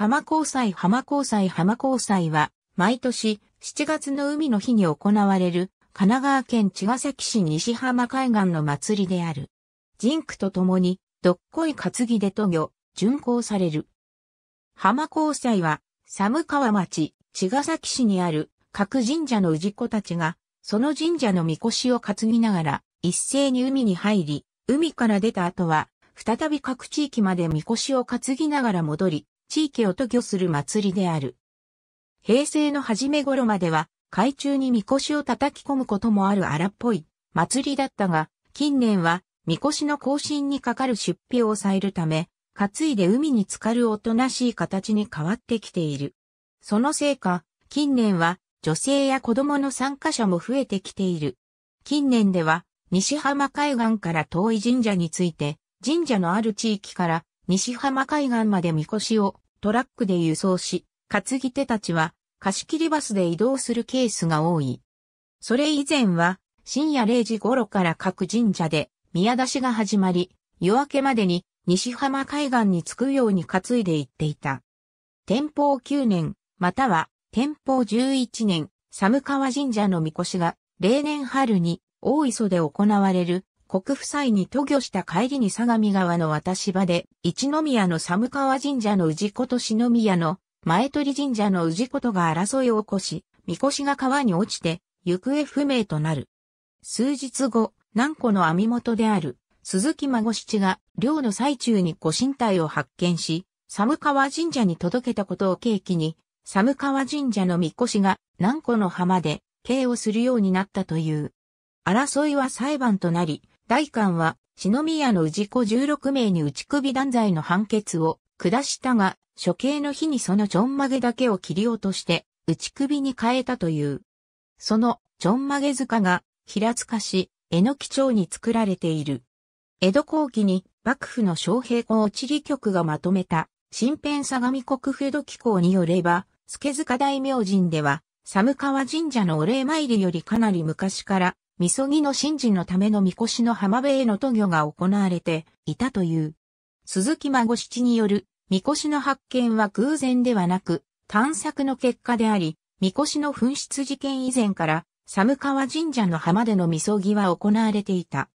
浜交際浜交際浜交際は、毎年7月の海の日に行われる、神奈川県茅ヶ崎市西浜海岸の祭りである。人ンとと共に、どっこい担ぎで渡御、巡行される。浜交際は、寒川町、茅ヶ崎市にある各神社の氏子たちが、その神社の神輿を担ぎながら、一斉に海に入り、海から出た後は、再び各地域まで神輿を担ぎながら戻り、地域を渡御する祭りである。平成の初め頃までは、海中に神輿を叩き込むこともある荒っぽい祭りだったが、近年は、神輿の更新にかかる出費を抑えるため、担いで海に浸かるおとなしい形に変わってきている。そのせいか、近年は女性や子供の参加者も増えてきている。近年では、西浜海岸から遠い神社について、神社のある地域から西浜海岸までみこしをトラックで輸送し、担ぎ手たちは貸し切りバスで移動するケースが多い。それ以前は深夜0時頃から各神社で宮出しが始まり、夜明けまでに西浜海岸に着くように担いで行っていた。天保9年、または天保11年、寒川神社のみこしが例年春に大磯で行われる国夫妻に渡御した帰りに相模川の渡し場で、一宮の寒川神社の氏子と篠宮の前鳥神社の氏子とが争いを起こし、御輿が川に落ちて、行方不明となる。数日後、南湖の網元である、鈴木孫七が、漁の最中にご神体を発見し、寒川神社に届けたことを契機に、寒川神社の御輿が南湖の浜で、刑をするようになったという。争いは裁判となり、大官は、忍宮の氏子16名に打ち首断罪の判決を下したが、処刑の日にそのちょんまげだけを切り落として、打ち首に変えたという。そのちょんまげ塚が、平塚市、江ノ木町に作られている。江戸後期に幕府の昌平校地理局がまとめた新編相模国府土機構によれば、助塚大明神では、寒川神社のお礼参りよりかなり昔からみそぎの神事のためのみこしの浜辺への渡御が行われていたという。鈴木孫七による、みこしの発見は偶然ではなく、探索の結果であり、みこしの紛失事件以前から、寒川神社の浜でのみそぎは行われていた。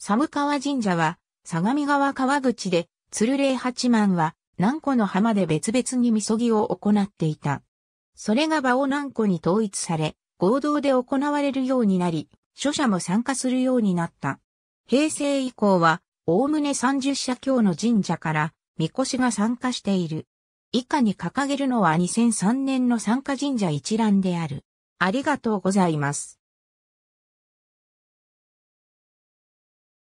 寒川神社は、相模川川口で、鶴霊八幡は、何個の浜で別々にみそぎを行っていた。それが場を何個に統一され、合同で行われるようになり、諸者も参加するようになった。平成以降は、おおむね30社教の神社から、みこしが参加している。以下に掲げるのは2003年の参加神社一覧である。ありがとうございます。